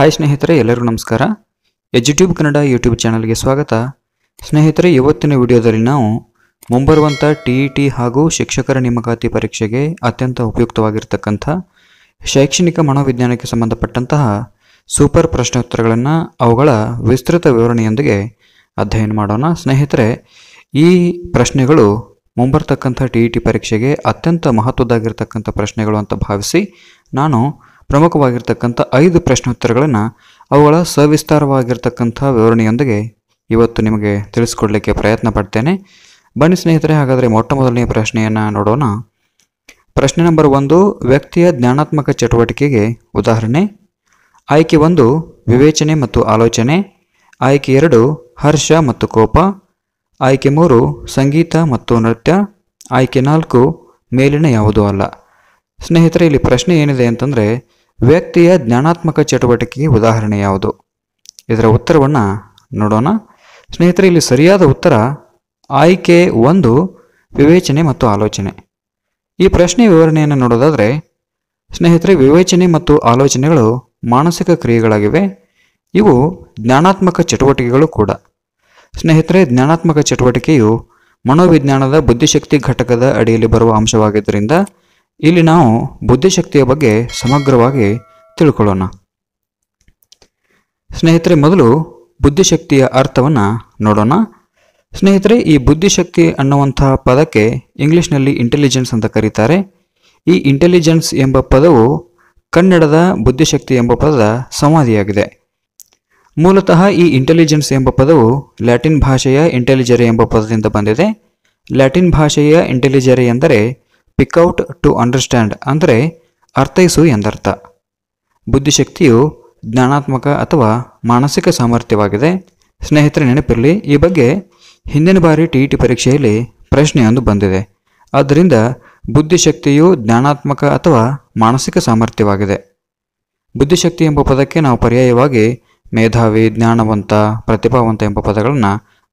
hi ಸ್ನೇಹಿತರೆ ಎಲ್ಲರಿಗೂ ನಮಸ್ಕಾರ ಎಜ್ಯೂಟ್ಯೂಬ್ ಕನ್ನಡ ಯೂಟ್ಯೂಬ್ ಚಾನಲ್ಗೆ ಸ್ವಾಗತ ಸ್ನೇಹಿತರೆ ಇವತ್ತಿನ ವಿಡಿಯೋದಲ್ಲಿ ನಾವು ಮುಂಬರುವಂಥ ಟಿ ಇ e ಟಿ ಹಾಗೂ ಶಿಕ್ಷಕರ ನೇಮಕಾತಿ ಪರೀಕ್ಷೆಗೆ ಅತ್ಯಂತ ಉಪಯುಕ್ತವಾಗಿರ್ತಕ್ಕಂಥ ಶೈಕ್ಷಣಿಕ ಮನೋವಿಜ್ಞಾನಕ್ಕೆ ಸಂಬಂಧಪಟ್ಟಂತಹ ಸೂಪರ್ ಪ್ರಶ್ನೋತ್ತರಗಳನ್ನು ಅವುಗಳ ವಿಸ್ತೃತ ವಿವರಣೆಯೊಂದಿಗೆ ಅಧ್ಯಯನ ಮಾಡೋಣ ಸ್ನೇಹಿತರೆ ಈ ಪ್ರಶ್ನೆಗಳು ಮುಂಬರ್ತಕ್ಕಂಥ ಟಿ ಇ ಟಿ ಪರೀಕ್ಷೆಗೆ ಅತ್ಯಂತ ಮಹತ್ವದ್ದಾಗಿರ್ತಕ್ಕಂಥ ಪ್ರಶ್ನೆಗಳು ಅಂತ ಭಾವಿಸಿ ನಾನು ಪ್ರಮುಖವಾಗಿರ್ತಕ್ಕಂಥ ಐದು ಪ್ರಶ್ನೋತ್ತರಗಳನ್ನು ಅವುಗಳ ಸವಿಸ್ತಾರವಾಗಿರ್ತಕ್ಕಂಥ ವಿವರಣೆಯೊಂದಿಗೆ ಇವತ್ತು ನಿಮಗೆ ತಿಳಿಸ್ಕೊಡ್ಲಿಕ್ಕೆ ಪ್ರಯತ್ನ ಪಡ್ತೇನೆ ಬನ್ನಿ ಸ್ನೇಹಿತರೆ ಹಾಗಾದರೆ ಮೊಟ್ಟ ಮೊದಲನೆಯ ಪ್ರಶ್ನೆಯನ್ನು ನೋಡೋಣ ಪ್ರಶ್ನೆ ನಂಬರ್ ಒಂದು ವ್ಯಕ್ತಿಯ ಜ್ಞಾನಾತ್ಮಕ ಚಟುವಟಿಕೆಗೆ ಉದಾಹರಣೆ ಆಯ್ಕೆ ಒಂದು ವಿವೇಚನೆ ಮತ್ತು ಆಲೋಚನೆ ಆಯ್ಕೆ ಎರಡು ಹರ್ಷ ಮತ್ತು ಕೋಪ ಆಯ್ಕೆ ಮೂರು ಸಂಗೀತ ಮತ್ತು ನೃತ್ಯ ಆಯ್ಕೆ ನಾಲ್ಕು ಮೇಲಿನ ಯಾವುದೂ ಅಲ್ಲ ಸ್ನೇಹಿತರೆ ಇಲ್ಲಿ ಪ್ರಶ್ನೆ ಏನಿದೆ ಅಂತಂದರೆ ವ್ಯಕ್ತಿಯ ಜ್ಞಾನಾತ್ಮಕ ಚಟುವಟಿಕೆಗೆ ಉದಾಹರಣೆ ಯಾವುದು ಇದರ ಉತ್ತರವನ್ನು ನೋಡೋಣ ಸ್ನೇಹಿತರೆ ಇಲ್ಲಿ ಸರಿಯಾದ ಉತ್ತರ ಆಯ್ಕೆ ಒಂದು ವಿವೇಚನೆ ಮತ್ತು ಆಲೋಚನೆ ಈ ಪ್ರಶ್ನೆ ವಿವರಣೆಯನ್ನು ನೋಡೋದಾದರೆ ಸ್ನೇಹಿತರೆ ವಿವೇಚನೆ ಮತ್ತು ಆಲೋಚನೆಗಳು ಮಾನಸಿಕ ಕ್ರಿಯೆಗಳಾಗಿವೆ ಇವು ಜ್ಞಾನಾತ್ಮಕ ಚಟುವಟಿಕೆಗಳು ಕೂಡ ಸ್ನೇಹಿತರೆ ಜ್ಞಾನಾತ್ಮಕ ಚಟುವಟಿಕೆಯು ಮನೋವಿಜ್ಞಾನದ ಬುದ್ಧಿಶಕ್ತಿ ಘಟಕದ ಅಡಿಯಲ್ಲಿ ಬರುವ ಅಂಶವಾಗಿದ್ದರಿಂದ ಇಲ್ಲಿ ನಾವು ಬುದ್ಧಿಶಕ್ತಿಯ ಬಗ್ಗೆ ಸಮಗ್ರವಾಗಿ ತಿಳ್ಕೊಳ್ಳೋಣ ಸ್ನೇಹಿತರೆ ಮೊದಲು ಬುದ್ಧಿಶಕ್ತಿಯ ಅರ್ಥವನ್ನು ನೋಡೋಣ ಸ್ನೇಹಿತರೆ ಈ ಬುದ್ಧಿಶಕ್ತಿ ಅನ್ನುವಂಥ ಪದಕ್ಕೆ ಇಂಗ್ಲಿಷ್ನಲ್ಲಿ ಇಂಟೆಲಿಜೆನ್ಸ್ ಅಂತ ಕರೀತಾರೆ ಈ ಇಂಟೆಲಿಜೆನ್ಸ್ ಎಂಬ ಪದವು ಕನ್ನಡದ ಬುದ್ಧಿಶಕ್ತಿ ಎಂಬ ಪದದ ಸಂವಾದಿಯಾಗಿದೆ ಮೂಲತಃ ಈ ಇಂಟೆಲಿಜೆನ್ಸ್ ಎಂಬ ಪದವು ಲ್ಯಾಟಿನ್ ಭಾಷೆಯ ಇಂಟೆಲಿಜರಿ ಎಂಬ ಪದದಿಂದ ಬಂದಿದೆ ಲ್ಯಾಟಿನ್ ಭಾಷೆಯ ಇಂಟೆಲಿಜರಿ ಎಂದರೆ ಔಟ್ ಟು ಅಂಡರ್ಸ್ಟ್ಯಾಂಡ್ ಅಂದರೆ ಅರ್ಥೈಸು ಎಂದರ್ಥ ಬುದ್ಧಿಶಕ್ತಿಯು ಜ್ಞಾನಾತ್ಮಕ ಅಥವಾ ಮಾನಸಿಕ ಸಾಮರ್ಥ್ಯವಾಗಿದೆ ಸ್ನೇಹಿತರೆ ನೆನಪಿರಲಿ ಈ ಬಗ್ಗೆ ಹಿಂದಿನ ಬಾರಿ ಟಿ ಇ ಟಿ ಪರೀಕ್ಷೆಯಲ್ಲಿ ಪ್ರಶ್ನೆಯೊಂದು ಬಂದಿದೆ ಆದ್ದರಿಂದ ಬುದ್ಧಿಶಕ್ತಿಯು ಜ್ಞಾನಾತ್ಮಕ ಅಥವಾ ಮಾನಸಿಕ ಸಾಮರ್ಥ್ಯವಾಗಿದೆ ಬುದ್ಧಿಶಕ್ತಿ ಎಂಬ ಪದಕ್ಕೆ ನಾವು ಪರ್ಯಾಯವಾಗಿ ಮೇಧಾವಿ ಜ್ಞಾನವಂತ ಪ್ರತಿಭಾವಂತ ಎಂಬ ಪದಗಳನ್ನು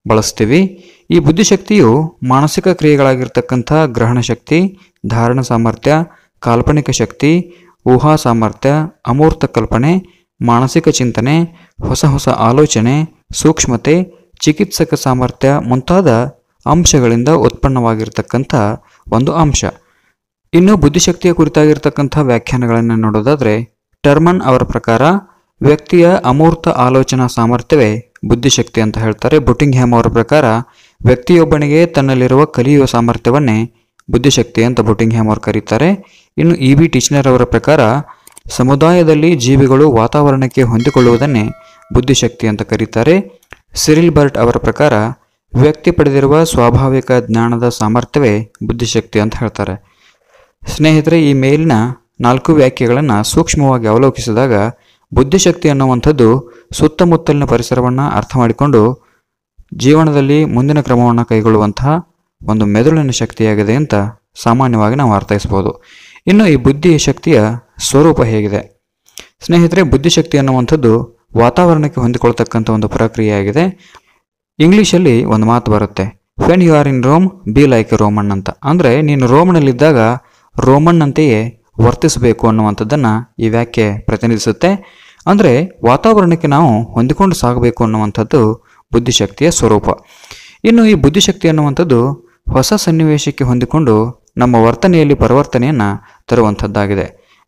ಬಳಸ್ತೀವಿ ಈ ಬುದ್ಧಿಶಕ್ತಿಯು ಮಾನಸಿಕ ಕ್ರಿಯೆಗಳಾಗಿರ್ತಕ್ಕಂಥ ಗ್ರಹಣ ಶಕ್ತಿ ಧಾರಣ ಸಾಮರ್ಥ್ಯ ಕಾಲ್ಪನಿಕ ಶಕ್ತಿ ಊಹಾ ಸಾಮರ್ಥ್ಯ ಅಮೂರ್ತ ಕಲ್ಪನೆ ಮಾನಸಿಕ ಚಿಂತನೆ ಹೊಸ ಹೊಸ ಆಲೋಚನೆ ಸೂಕ್ಷ್ಮತೆ ಚಿಕಿತ್ಸಕ ಸಾಮರ್ಥ್ಯ ಮುಂತಾದ ಅಂಶಗಳಿಂದ ಉತ್ಪನ್ನವಾಗಿರ್ತಕ್ಕಂಥ ಒಂದು ಅಂಶ ಇನ್ನು ಬುದ್ಧಿಶಕ್ತಿಯ ಕುರಿತಾಗಿರ್ತಕ್ಕಂಥ ವ್ಯಾಖ್ಯಾನಗಳನ್ನು ನೋಡೋದಾದರೆ ಟರ್ಮನ್ ಅವರ ಪ್ರಕಾರ ವ್ಯಕ್ತಿಯ ಅಮೂರ್ತ ಆಲೋಚನಾ ಸಾಮರ್ಥ್ಯವೇ ಬುದ್ಧಿಶಕ್ತಿ ಅಂತ ಹೇಳ್ತಾರೆ ಬುಟಿಂಗ್ ಹ್ಯಾಮ್ ಅವರ ಪ್ರಕಾರ ವ್ಯಕ್ತಿಯೊಬ್ಬನಿಗೆ ತನ್ನಲ್ಲಿರುವ ಕಲಿಯುವ ಸಾಮರ್ಥ್ಯವನ್ನೇ ಬುದ್ಧಿಶಕ್ತಿ ಅಂತ ಬುಟಿಂಗ್ ಹ್ಯಾಮ್ ಅವರು ಕರೀತಾರೆ ಇನ್ನು ಇ ಬಿ ಟೀಚ್ನರ್ ಅವರ ಪ್ರಕಾರ ಸಮುದಾಯದಲ್ಲಿ ಜೀವಿಗಳು ವಾತಾವರಣಕ್ಕೆ ಹೊಂದಿಕೊಳ್ಳುವುದನ್ನೇ ಬುದ್ಧಿಶಕ್ತಿ ಅಂತ ಕರೀತಾರೆ ಸಿರಿಲ್ ಬರ್ಟ್ ಅವರ ಪ್ರಕಾರ ವ್ಯಕ್ತಿ ಪಡೆದಿರುವ ಸ್ವಾಭಾವಿಕ ಜ್ಞಾನದ ಸಾಮರ್ಥ್ಯವೇ ಬುದ್ಧಿಶಕ್ತಿ ಅಂತ ಹೇಳ್ತಾರೆ ಸ್ನೇಹಿತರೆ ಈ ಮೇಲಿನ ನಾಲ್ಕು ವ್ಯಾಖ್ಯೆಗಳನ್ನು ಸೂಕ್ಷ್ಮವಾಗಿ ಅವಲೋಕಿಸಿದಾಗ ಬುದ್ಧಿಶಕ್ತಿ ಅನ್ನುವಂಥದ್ದು ಸುತ್ತಮುತ್ತಲಿನ ಪರಿಸರವನ್ನು ಅರ್ಥ ಮಾಡಿಕೊಂಡು ಜೀವನದಲ್ಲಿ ಮುಂದಿನ ಕ್ರಮವನ್ನು ಕೈಗೊಳ್ಳುವಂತಹ ಒಂದು ಮೆದುಳಿನ ಶಕ್ತಿಯಾಗಿದೆ ಅಂತ ಸಾಮಾನ್ಯವಾಗಿ ನಾವು ಅರ್ಥೈಸ್ಬೋದು ಇನ್ನು ಈ ಬುದ್ಧಿ ಶಕ್ತಿಯ ಸ್ವರೂಪ ಹೇಗಿದೆ ಸ್ನೇಹಿತರೆ ಬುದ್ಧಿಶಕ್ತಿ ಅನ್ನುವಂಥದ್ದು ವಾತಾವರಣಕ್ಕೆ ಹೊಂದಿಕೊಳ್ತಕ್ಕಂಥ ಒಂದು ಪ್ರಕ್ರಿಯೆಯಾಗಿದೆ ಇಂಗ್ಲೀಷಲ್ಲಿ ಒಂದು ಮಾತು ಬರುತ್ತೆ when you are in Rome be like Roman ಅಂತ ಅಂದರೆ ನೀನು ರೋಮನಲ್ಲಿದ್ದಾಗ ರೋಮನ್ ವರ್ತಿಸಬೇಕು ಅನ್ನುವಂಥದ್ದನ್ನು ಈ ವ್ಯಾಖ್ಯೆ ಪ್ರತಿನಿಧಿಸುತ್ತೆ ಅಂದರೆ ವಾತಾವರಣಕ್ಕೆ ನಾವು ಹೊಂದಿಕೊಂಡು ಸಾಗಬೇಕು ಅನ್ನುವಂಥದ್ದು ಬುದ್ಧಿಶಕ್ತಿಯ ಸ್ವರೂಪ ಇನ್ನು ಈ ಬುದ್ಧಿಶಕ್ತಿ ಅನ್ನುವಂಥದ್ದು ಹೊಸ ಸನ್ನಿವೇಶಕ್ಕೆ ಹೊಂದಿಕೊಂಡು ನಮ್ಮ ವರ್ತನೆಯಲ್ಲಿ ಪರಿವರ್ತನೆಯನ್ನು ತರುವಂಥದ್ದಾಗಿದೆ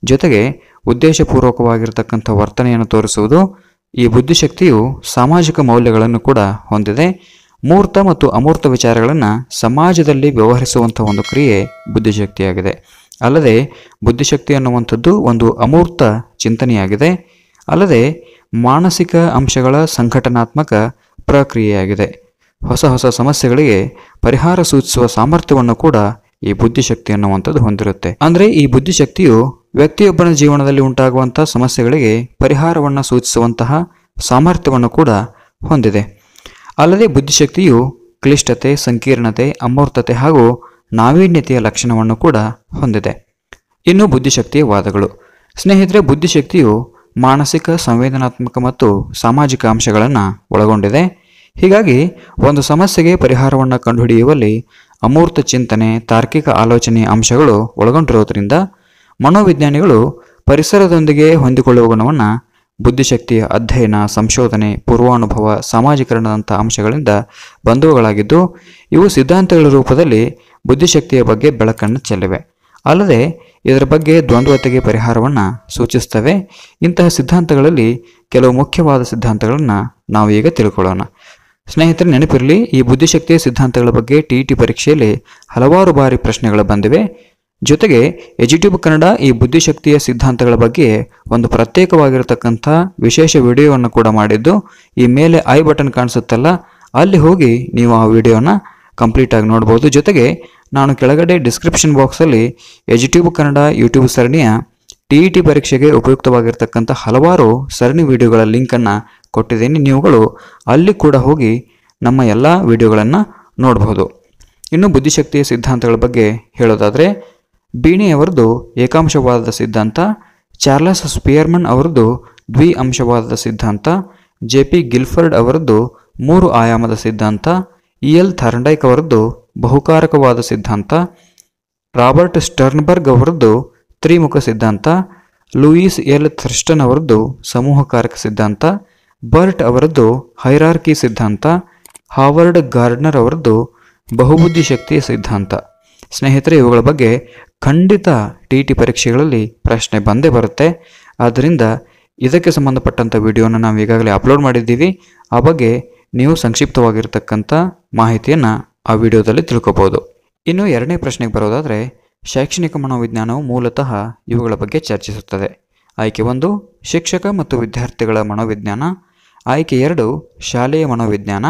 ಜೊತೆಗೆ ಉದ್ದೇಶಪೂರ್ವಕವಾಗಿರತಕ್ಕಂಥ ವರ್ತನೆಯನ್ನು ತೋರಿಸುವುದು ಈ ಬುದ್ಧಿಶಕ್ತಿಯು ಸಾಮಾಜಿಕ ಮೌಲ್ಯಗಳನ್ನು ಕೂಡ ಹೊಂದಿದೆ ಮೂರ್ತ ಮತ್ತು ಅಮೂರ್ತ ವಿಚಾರಗಳನ್ನು ಸಮಾಜದಲ್ಲಿ ವ್ಯವಹರಿಸುವಂಥ ಒಂದು ಕ್ರಿಯೆ ಬುದ್ಧಿಶಕ್ತಿಯಾಗಿದೆ ಅಲ್ಲದೆ ಬುದ್ಧಿಶಕ್ತಿ ಅನ್ನುವಂಥದ್ದು ಒಂದು ಅಮೂರ್ತ ಚಿಂತನೆಯಾಗಿದೆ ಅಲ್ಲದೆ ಮಾನಸಿಕ ಅಂಶಗಳ ಸಂಘಟನಾತ್ಮಕ ಪ್ರಕ್ರಿಯೆಯಾಗಿದೆ ಹೊಸ ಹೊಸ ಸಮಸ್ಯೆಗಳಿಗೆ ಪರಿಹಾರ ಸೂಚಿಸುವ ಸಾಮರ್ಥ್ಯವನ್ನು ಕೂಡ ಈ ಬುದ್ಧಿಶಕ್ತಿ ಅನ್ನುವಂಥದ್ದು ಹೊಂದಿರುತ್ತೆ ಅಂದರೆ ಈ ಬುದ್ಧಿಶಕ್ತಿಯು ವ್ಯಕ್ತಿಯೊಬ್ಬನ ಜೀವನದಲ್ಲಿ ಉಂಟಾಗುವಂತಹ ಸಮಸ್ಯೆಗಳಿಗೆ ಪರಿಹಾರವನ್ನು ಸೂಚಿಸುವಂತಹ ಸಾಮರ್ಥ್ಯವನ್ನು ಕೂಡ ಹೊಂದಿದೆ ಅಲ್ಲದೆ ಬುದ್ಧಿಶಕ್ತಿಯು ಕ್ಲಿಷ್ಟತೆ ಸಂಕೀರ್ಣತೆ ಅಮೂರ್ತತೆ ಹಾಗೂ ನಾವೀನ್ಯತೆಯ ಲಕ್ಷಣವನ್ನು ಕೂಡ ಹೊಂದಿದೆ ಇನ್ನು ಬುದ್ಧಿಶಕ್ತಿಯ ವಾದಗಳು ಸ್ನೇಹಿತರೆ ಬುದ್ಧಿಶಕ್ತಿಯು ಮಾನಸಿಕ ಸಂವೇದನಾತ್ಮಕ ಮತ್ತು ಸಾಮಾಜಿಕ ಅಂಶಗಳನ್ನು ಒಳಗೊಂಡಿದೆ ಹೀಗಾಗಿ ಒಂದು ಸಮಸ್ಯೆಗೆ ಪರಿಹಾರವನ್ನು ಕಂಡುಹಿಡಿಯುವಲ್ಲಿ ಅಮೂರ್ತ ಚಿಂತನೆ ತಾರ್ಕಿಕ ಆಲೋಚನೆ ಅಂಶಗಳು ಒಳಗೊಂಡಿರುವುದರಿಂದ ಮನೋವಿಜ್ಞಾನಿಗಳು ಪರಿಸರದೊಂದಿಗೆ ಹೊಂದಿಕೊಳ್ಳುವ ಗುಣವನ್ನು ಬುದ್ಧಿಶಕ್ತಿಯ ಅಧ್ಯಯನ ಸಂಶೋಧನೆ ಪೂರ್ವಾನುಭವ ಸಮಾಜೀಕರಣದಂಥ ಅಂಶಗಳಿಂದ ಬಂಧುಗಳಾಗಿದ್ದು ಇವು ಸಿದ್ಧಾಂತಗಳ ರೂಪದಲ್ಲಿ ಬುದ್ಧಿಶಕ್ತಿಯ ಬಗ್ಗೆ ಬೆಳಕನ್ನು ಚೆಲ್ಲಿವೆ ಅಲ್ಲದೆ ಇದರ ಬಗ್ಗೆ ದ್ವಂದ್ವತೆಗೆ ಪರಿಹಾರವನ್ನು ಸೂಚಿಸ್ತವೆ ಇಂತಹ ಸಿದ್ಧಾಂತಗಳಲ್ಲಿ ಕೆಲವು ಮುಖ್ಯವಾದ ಸಿದ್ಧಾಂತಗಳನ್ನು ನಾವು ಈಗ ತಿಳ್ಕೊಳ್ಳೋಣ ಸ್ನೇಹಿತರೆ ನೆನಪಿರಲಿ ಈ ಬುದ್ಧಿಶಕ್ತಿಯ ಸಿದ್ಧಾಂತಗಳ ಬಗ್ಗೆ ಟಿ ಇ ಟಿ ಪರೀಕ್ಷೆಯಲ್ಲಿ ಹಲವಾರು ಬಾರಿ ಪ್ರಶ್ನೆಗಳು ಬಂದಿವೆ ಜೊತೆಗೆ ಎಜಿಟ್ಯೂಬ್ ಕನ್ನಡ ಈ ಬುದ್ಧಿಶಕ್ತಿಯ ಸಿದ್ಧಾಂತಗಳ ಬಗ್ಗೆ ಒಂದು ಪ್ರತ್ಯೇಕವಾಗಿರತಕ್ಕಂಥ ವಿಶೇಷ ವಿಡಿಯೋವನ್ನು ಕೂಡ ಮಾಡಿದ್ದು ಈ ಮೇಲೆ ಐ ಬಟನ್ ಕಾಣಿಸುತ್ತಲ್ಲ ಅಲ್ಲಿ ಹೋಗಿ ನೀವು ಆ ವಿಡಿಯೋನ ಕಂಪ್ಲೀಟಾಗಿ ನೋಡ್ಬೋದು ಜೊತೆಗೆ ನಾನು ಕೆಳಗಡೆ ಡಿಸ್ಕ್ರಿಪ್ಷನ್ ಬಾಕ್ಸಲ್ಲಿ ಎಜಿಟ್ಯೂಬ್ ಕನ್ನಡ ಯೂಟ್ಯೂಬ್ ಸರಣಿಯ ಟಿ ಇ ಟಿ ಪರೀಕ್ಷೆಗೆ ಉಪಯುಕ್ತವಾಗಿರ್ತಕ್ಕಂಥ ಹಲವಾರು ಸರಣಿ ವಿಡಿಯೋಗಳ ಲಿಂಕನ್ನು ಕೊಟ್ಟಿದ್ದೀನಿ ನೀವುಗಳು ಅಲ್ಲಿ ಕೂಡ ಹೋಗಿ ನಮ್ಮ ಎಲ್ಲ ವಿಡಿಯೋಗಳನ್ನು ನೋಡಬಹುದು ಇನ್ನು ಬುದ್ಧಿಶಕ್ತಿಯ ಸಿದ್ಧಾಂತಗಳ ಬಗ್ಗೆ ಹೇಳೋದಾದರೆ ಬೀಣಿಯವರದ್ದು ಏಕಾಂಶವಾದದ ಸಿದ್ಧಾಂತ ಚಾರ್ಲಸ್ ಸ್ಪಿಯರ್ಮನ್ ಅವರದ್ದು ದ್ವಿ ಅಂಶವಾದದ ಸಿದ್ಧಾಂತ ಜೆ ಪಿ ಗಿಲ್ಫರ್ಡ್ ಅವರದ್ದು ಮೂರು ಆಯಾಮದ ಸಿದ್ಧಾಂತ ಇ ಎಲ್ ಥರ್ಂಡೈಕ್ ಅವರದ್ದು ಬಹುಕಾರಕವಾದ ಸಿದ್ಧಾಂತ ರಾಬರ್ಟ್ ಸ್ಟರ್ನ್ಬರ್ಗ್ ಅವರದ್ದು ತ್ರಿಮುಖ ಸಿದ್ಧಾಂತ ಲೂಯಿಸ್ ಎಲ್ ಥರ್ಸ್ಟನ್ ಅವರದ್ದು ಸಮೂಹಕಾರಕ ಸಿದ್ಧಾಂತ ಬರ್ಟ್ ಅವರದ್ದು ಹೈರಾರ್ಕಿ ಸಿದ್ಧಾಂತ ಹಾವರ್ಡ್ ಗಾರ್ಡ್ನರ್ ಅವರದ್ದು ಬಹುಬುದ್ಧಿ ಶಕ್ತಿಯ ಸಿದ್ಧಾಂತ ಸ್ನೇಹಿತರೆ ಇವುಗಳ ಬಗ್ಗೆ ಖಂಡಿತ ಟಿ ಟಿ ಪರೀಕ್ಷೆಗಳಲ್ಲಿ ಪ್ರಶ್ನೆ ಬಂದೇ ಬರುತ್ತೆ ಆದ್ದರಿಂದ ಇದಕ್ಕೆ ಸಂಬಂಧಪಟ್ಟಂಥ ವಿಡಿಯೋನ ನಾವು ಈಗಾಗಲೇ ಅಪ್ಲೋಡ್ ಮಾಡಿದ್ದೀವಿ ಆ ಬಗ್ಗೆ ನೀವು ಸಂಕ್ಷಿಪ್ತವಾಗಿರ್ತಕ್ಕಂಥ ಮಾಹಿತಿಯನ್ನು ಆ ವಿಡಿಯೋದಲ್ಲಿ ತಿಳ್ಕೊಬೋದು ಇನ್ನು ಎರಡನೇ ಪ್ರಶ್ನೆಗೆ ಬರೋದಾದರೆ ಶೈಕ್ಷಣಿಕ ಮನೋವಿಜ್ಞಾನವು ಮೂಲತಃ ಇವುಗಳ ಬಗ್ಗೆ ಚರ್ಚಿಸುತ್ತದೆ ಆಯ್ಕೆ ಒಂದು ಶಿಕ್ಷಕ ಮತ್ತು ವಿದ್ಯಾರ್ಥಿಗಳ ಮನೋವಿಜ್ಞಾನ ಆಯ್ಕೆ ಎರಡು ಶಾಲೆಯ ಮನೋವಿಜ್ಞಾನ